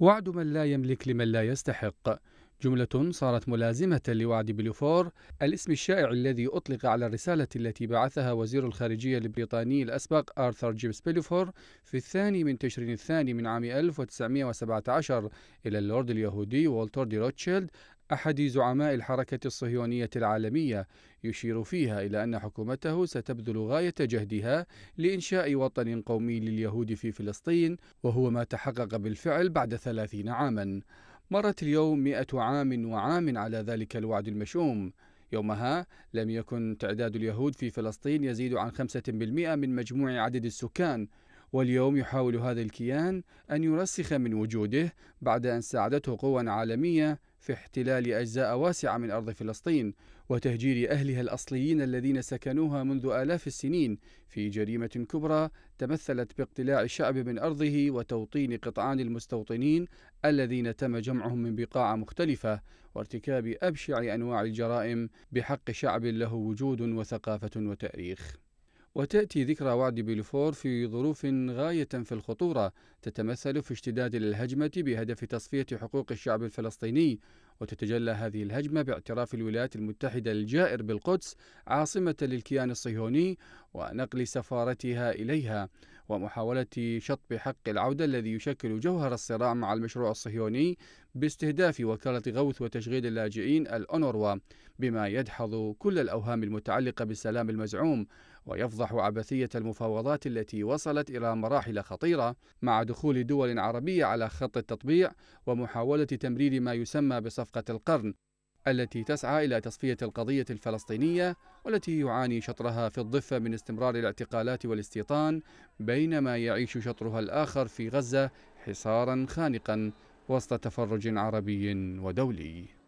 وعد من لا يملك لمن لا يستحق جملة صارت ملازمة لوعد بلوفور الاسم الشائع الذي أطلق على الرسالة التي بعثها وزير الخارجية البريطاني الأسبق آرثر جيمس بلوفور في الثاني من تشرين الثاني من عام 1917 إلى اللورد اليهودي والتر دي روتشيلد أحد زعماء الحركة الصهيونية العالمية يشير فيها إلى أن حكومته ستبذل غاية جهدها لإنشاء وطن قومي لليهود في فلسطين وهو ما تحقق بالفعل بعد ثلاثين عاما مرت اليوم مئة عام وعام على ذلك الوعد المشؤوم يومها لم يكن تعداد اليهود في فلسطين يزيد عن 5% من مجموع عدد السكان واليوم يحاول هذا الكيان أن يرسخ من وجوده بعد أن ساعدته قوى عالمية في احتلال أجزاء واسعة من أرض فلسطين وتهجير أهلها الأصليين الذين سكنوها منذ آلاف السنين في جريمة كبرى تمثلت باقتلاع الشعب من أرضه وتوطين قطعان المستوطنين الذين تم جمعهم من بقاع مختلفة وارتكاب أبشع أنواع الجرائم بحق شعب له وجود وثقافة وتاريخ وتأتي ذكرى وعد بلفور في ظروف غاية في الخطورة تتمثل في اشتداد الهجمة بهدف تصفية حقوق الشعب الفلسطيني وتتجلى هذه الهجمة باعتراف الولايات المتحدة الجائر بالقدس عاصمة للكيان الصهيوني ونقل سفارتها إليها ومحاولة شطب حق العودة الذي يشكل جوهر الصراع مع المشروع الصهيوني باستهداف وكالة غوث وتشغيل اللاجئين الأونروا بما يدحض كل الأوهام المتعلقة بالسلام المزعوم ويفضح عبثية المفاوضات التي وصلت إلى مراحل خطيرة مع دخول دول عربية على خط التطبيع ومحاولة تمرير ما يسمى بصفقة القرن التي تسعى إلى تصفية القضية الفلسطينية والتي يعاني شطرها في الضفة من استمرار الاعتقالات والاستيطان بينما يعيش شطرها الآخر في غزة حصارا خانقا وسط تفرج عربي ودولي